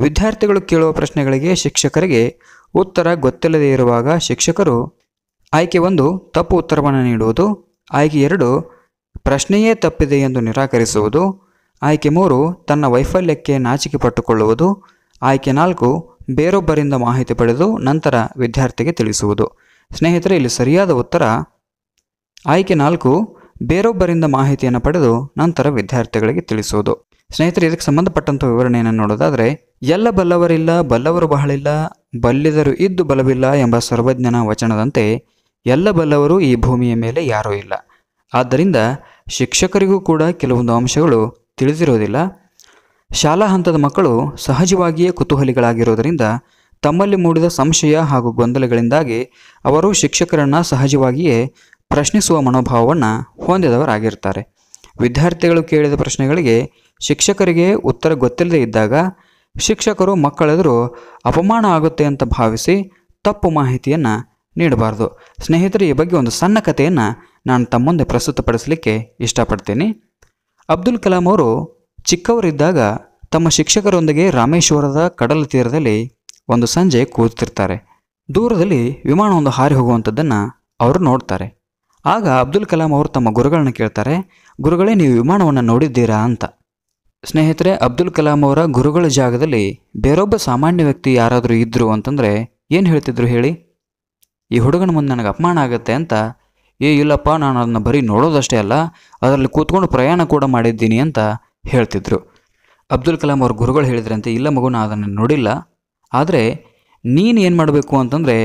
ವಿದ್ಯಾರ್ಥಿಗಳು ಕೇಳುವ ಪ್ರಶ್ನೆಗಳಿಗೆ ಶಿಕ್ಷಕರಿಗೆ ಉತ್ತರ ಗೊತ್ತಿಲ್ಲದೇ ಇರುವಾಗ ಶಿಕ್ಷಕರು ಆಯ್ಕೆ ಒಂದು ತಪ್ಪು ಉತ್ತರವನ್ನು ನೀಡುವುದು ಆಯ್ಕೆ ಎರಡು ಪ್ರಶ್ನೆಯೇ ತಪ್ಪಿದೆ ಎಂದು ನಿರಾಕರಿಸುವುದು ಆಯ್ಕೆ ಮೂರು ತನ್ನ ವೈಫಲ್ಯಕ್ಕೆ ನಾಚಿಕೆ ಪಟ್ಟುಕೊಳ್ಳುವುದು ಆಯ್ಕೆ ನಾಲ್ಕು ಬೇರೊಬ್ಬರಿಂದ ಮಾಹಿತಿ ಪಡೆದು ನಂತರ ವಿದ್ಯಾರ್ಥಿಗೆ ತಿಳಿಸುವುದು ಸ್ನೇಹಿತರೆ ಇಲ್ಲಿ ಸರಿಯಾದ ಉತ್ತರ ಆಯ್ಕೆ ನಾಲ್ಕು ಬೇರೊಬ್ಬರಿಂದ ಮಾಹಿತಿಯನ್ನು ಪಡೆದು ನಂತರ ವಿದ್ಯಾರ್ಥಿಗಳಿಗೆ ತಿಳಿಸುವುದು ಸ್ನೇಹಿತರೆ ಇದಕ್ಕೆ ಸಂಬಂಧಪಟ್ಟಂಥ ವಿವರಣೆಯನ್ನು ನೋಡೋದಾದರೆ ಎಲ್ಲ ಬಲ್ಲವರಿಲ್ಲ ಬಲ್ಲವರು ಬಹಳಿಲ್ಲ ಬಲ್ಲಿದರು ಇದ್ದು ಬಲವಿಲ್ಲ ಎಂಬ ಸರ್ವಜ್ಞನ ವಚನದಂತೆ ಎಲ್ಲ ಬಲ್ಲವರು ಈ ಭೂಮಿಯ ಮೇಲೆ ಯಾರೂ ಇಲ್ಲ ಆದ್ದರಿಂದ ಶಿಕ್ಷಕರಿಗೂ ಕೂಡ ಕೆಲವೊಂದು ಅಂಶಗಳು ತಿಳಿದಿರೋದಿಲ್ಲ ಶಾಲಾ ಹಂತದ ಮಕ್ಕಳು ಸಹಜವಾಗಿಯೇ ಕುತೂಹಲಿಗಳಾಗಿರೋದರಿಂದ ತಮ್ಮಲ್ಲಿ ಮೂಡಿದ ಸಂಶಯ ಹಾಗೂ ಗೊಂದಲಗಳಿಂದಾಗಿ ಅವರು ಶಿಕ್ಷಕರನ್ನು ಸಹಜವಾಗಿಯೇ ಪ್ರಶ್ನಿಸುವ ಮನೋಭಾವವನ್ನು ಹೊಂದಿದವರಾಗಿರ್ತಾರೆ ವಿದ್ಯಾರ್ಥಿಗಳು ಕೇಳಿದ ಪ್ರಶ್ನೆಗಳಿಗೆ ಶಿಕ್ಷಕರಿಗೆ ಉತ್ತರ ಗೊತ್ತಿಲ್ಲದೆ ಇದ್ದಾಗ ಶಿಕ್ಷಕರು ಮಕ್ಕಳೆದುರು ಅಪಮಾನ ಆಗುತ್ತೆ ಅಂತ ಭಾವಿಸಿ ತಪ್ಪು ಮಾಹಿತಿಯನ್ನು ನೀಡಬಾರ್ದು ಸ್ನೇಹಿತರು ಈ ಬಗ್ಗೆ ಒಂದು ಸಣ್ಣ ಕಥೆಯನ್ನು ನಾನು ತಮ್ಮ ಮುಂದೆ ಪ್ರಸ್ತುತಪಡಿಸಲಿಕ್ಕೆ ಇಷ್ಟಪಡ್ತೀನಿ ಅಬ್ದುಲ್ ಕಲಾಂ ಅವರು ಚಿಕ್ಕವರಿದ್ದಾಗ ತಮ್ಮ ಶಿಕ್ಷಕರೊಂದಿಗೆ ರಾಮೇಶ್ವರದ ಕಡಲ ತೀರದಲ್ಲಿ ಒಂದು ಸಂಜೆ ಕೂತಿರ್ತಾರೆ ದೂರದಲ್ಲಿ ವಿಮಾನವೊಂದು ಹಾರಿ ಹೋಗುವಂಥದ್ದನ್ನು ಅವರು ನೋಡ್ತಾರೆ ಆಗ ಅಬ್ದುಲ್ ಕಲಾಂ ಅವರು ತಮ್ಮ ಗುರುಗಳನ್ನ ಕೇಳ್ತಾರೆ ಗುರುಗಳೇ ನೀವು ವಿಮಾನವನ್ನು ನೋಡಿದ್ದೀರಾ ಅಂತ ಸ್ನೇಹಿತರೆ ಅಬ್ದುಲ್ ಕಲಾಂ ಅವರ ಗುರುಗಳ ಜಾಗದಲ್ಲಿ ಬೇರೊಬ್ಬ ಸಾಮಾನ್ಯ ವ್ಯಕ್ತಿ ಯಾರಾದರೂ ಇದ್ದರು ಅಂತಂದರೆ ಏನು ಹೇಳ್ತಿದ್ರು ಹೇಳಿ ಈ ಹುಡುಗನ ಮುಂದೆ ನನಗೆ ಅಪಮಾನ ಆಗುತ್ತೆ ಅಂತ ಏ ಇಲ್ಲಪ್ಪ ನಾನು ಅದನ್ನ ಬರೀ ನೋಡೋದಷ್ಟೇ ಅಲ್ಲ ಅದರಲ್ಲಿ ಕೂತ್ಕೊಂಡು ಪ್ರಯಾಣ ಕೂಡ ಮಾಡಿದ್ದೀನಿ ಅಂತ ಹೇಳ್ತಿದ್ರು ಅಬ್ದುಲ್ ಕಲಾಂ ಅವ್ರ ಗುರುಗಳು ಹೇಳಿದ್ರಂತೆ ಇಲ್ಲ ಮಗು ನಾನು ಅದನ್ನು ನೋಡಿಲ್ಲ ಆದರೆ ನೀನು ಏನು ಮಾಡಬೇಕು ಅಂತಂದರೆ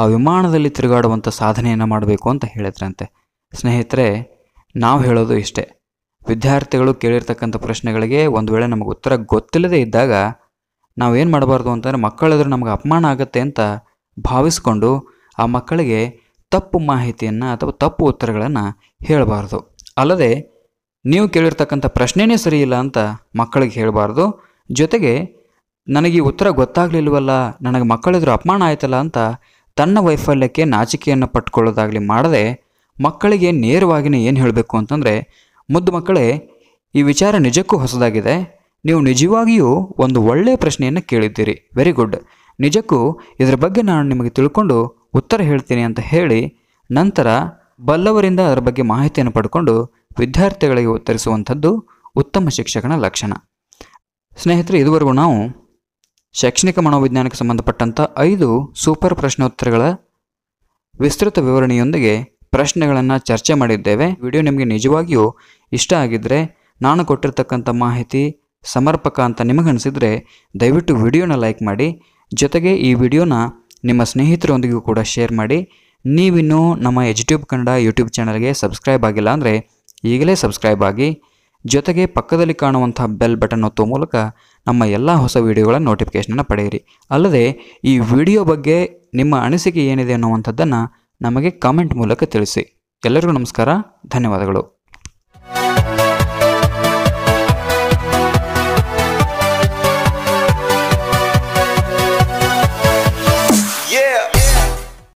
ಆ ವಿಮಾನದಲ್ಲಿ ತಿರುಗಾಡುವಂಥ ಸಾಧನೆಯನ್ನು ಮಾಡಬೇಕು ಅಂತ ಹೇಳಿದ್ರಂತೆ ಸ್ನೇಹಿತರೆ ನಾವು ಹೇಳೋದು ಇಷ್ಟೇ ವಿದ್ಯಾರ್ಥಿಗಳು ಕೇಳಿರ್ತಕ್ಕಂಥ ಪ್ರಶ್ನೆಗಳಿಗೆ ಒಂದು ವೇಳೆ ನಮಗೆ ಉತ್ತರ ಗೊತ್ತಿಲ್ಲದೆ ಇದ್ದಾಗ ನಾವು ಏನು ಮಾಡಬಾರ್ದು ಅಂತಂದರೆ ಮಕ್ಕಳೆದುರು ನಮಗೆ ಅಪಮಾನ ಆಗುತ್ತೆ ಅಂತ ಭಾವಿಸ್ಕೊಂಡು ಆ ಮಕ್ಕಳಿಗೆ ತಪ್ಪು ಮಾಹಿತಿಯನ್ನು ಅಥವಾ ತಪ್ಪು ಉತ್ತರಗಳನ್ನು ಹೇಳಬಾರ್ದು ಅಲ್ಲದೆ ನೀವು ಕೇಳಿರ್ತಕ್ಕಂಥ ಪ್ರಶ್ನೆಯೇ ಸರಿ ಇಲ್ಲ ಅಂತ ಮಕ್ಕಳಿಗೆ ಹೇಳಬಾರ್ದು ಜೊತೆಗೆ ನನಗೆ ಈ ಉತ್ತರ ಗೊತ್ತಾಗಲಿಲ್ವಲ್ಲ ನನಗೆ ಮಕ್ಕಳೆದುರು ಅಪಮಾನ ಆಯ್ತಲ್ಲ ಅಂತ ತನ್ನ ವೈಫಲ್ಯಕ್ಕೆ ನಾಚಿಕೆಯನ್ನು ಪಟ್ಕೊಳ್ಳೋದಾಗಲಿ ಮಾಡದೆ ಮಕ್ಕಳಿಗೆ ನೇರವಾಗಿನೇ ಏನು ಹೇಳಬೇಕು ಅಂತಂದರೆ ಮುದ್ದು ಮಕ್ಕಳೇ ಈ ವಿಚಾರ ನಿಜಕ್ಕೂ ಹೊಸದಾಗಿದೆ ನೀವು ನಿಜವಾಗಿಯೂ ಒಂದು ಒಳ್ಳೆಯ ಪ್ರಶ್ನೆಯನ್ನು ಕೇಳಿದ್ದೀರಿ ವೆರಿ ಗುಡ್ ನಿಜಕ್ಕೂ ಇದರ ಬಗ್ಗೆ ನಾನು ನಿಮಗೆ ತಿಳ್ಕೊಂಡು ಉತ್ತರ ಹೇಳ್ತೀನಿ ಅಂತ ಹೇಳಿ ನಂತರ ಬಲ್ಲವರಿಂದ ಅದರ ಬಗ್ಗೆ ಮಾಹಿತಿಯನ್ನು ಪಡ್ಕೊಂಡು ವಿದ್ಯಾರ್ಥಿಗಳಿಗೆ ಉತ್ತರಿಸುವಂಥದ್ದು ಉತ್ತಮ ಶಿಕ್ಷಕನ ಲಕ್ಷಣ ಸ್ನೇಹಿತರೆ ಇದುವರೆಗೂ ನಾವು ಶೈಕ್ಷಣಿಕ ಮನೋವಿಜ್ಞಾನಕ್ಕೆ ಸಂಬಂಧಪಟ್ಟಂಥ ಐದು ಸೂಪರ್ ಪ್ರಶ್ನೋತ್ತರಗಳ ವಿಸ್ತೃತ ವಿವರಣೆಯೊಂದಿಗೆ ಪ್ರಶ್ನೆಗಳನ್ನು ಚರ್ಚೆ ಮಾಡಿದ್ದೇವೆ ವಿಡಿಯೋ ನಿಮಗೆ ನಿಜವಾಗಿಯೂ ಇಷ್ಟ ಆಗಿದ್ದರೆ ನಾನು ಕೊಟ್ಟಿರ್ತಕ್ಕಂಥ ಮಾಹಿತಿ ಸಮರ್ಪಕ ಅಂತ ನಿಮಗನಿಸಿದರೆ ದಯವಿಟ್ಟು ವಿಡಿಯೋನ ಲೈಕ್ ಮಾಡಿ ಜೊತೆಗೆ ಈ ವಿಡಿಯೋನ ನಿಮ್ಮ ಸ್ನೇಹಿತರೊಂದಿಗೂ ಕೂಡ ಶೇರ್ ಮಾಡಿ ನೀವಿನ್ನೂ ನಮ್ಮ ಟ್ಯೂಬ್ ಕನ್ನಡ ಯೂಟ್ಯೂಬ್ ಚಾನಲ್ಗೆ ಸಬ್ಸ್ಕ್ರೈಬ್ ಆಗಿಲ್ಲ ಅಂದರೆ ಈಗಲೇ ಸಬ್ಸ್ಕ್ರೈಬ್ ಆಗಿ ಜೊತೆಗೆ ಪಕ್ಕದಲ್ಲಿ ಕಾಣುವಂಥ ಬೆಲ್ ಬಟನ್ ಒತ್ತುವ ಮೂಲಕ ನಮ್ಮ ಎಲ್ಲ ಹೊಸ ವಿಡಿಯೋಗಳ ನೋಟಿಫಿಕೇಷನನ್ನು ಪಡೆಯಿರಿ ಅಲ್ಲದೆ ಈ ವಿಡಿಯೋ ಬಗ್ಗೆ ನಿಮ್ಮ ಅನಿಸಿಕೆ ಏನಿದೆ ಅನ್ನುವಂಥದ್ದನ್ನು ನಮಗೆ ಕಾಮೆಂಟ್ ಮೂಲಕ ತಿಳಿಸಿ ಎಲ್ಲರಿಗೂ ನಮಸ್ಕಾರ ಧನ್ಯವಾದಗಳು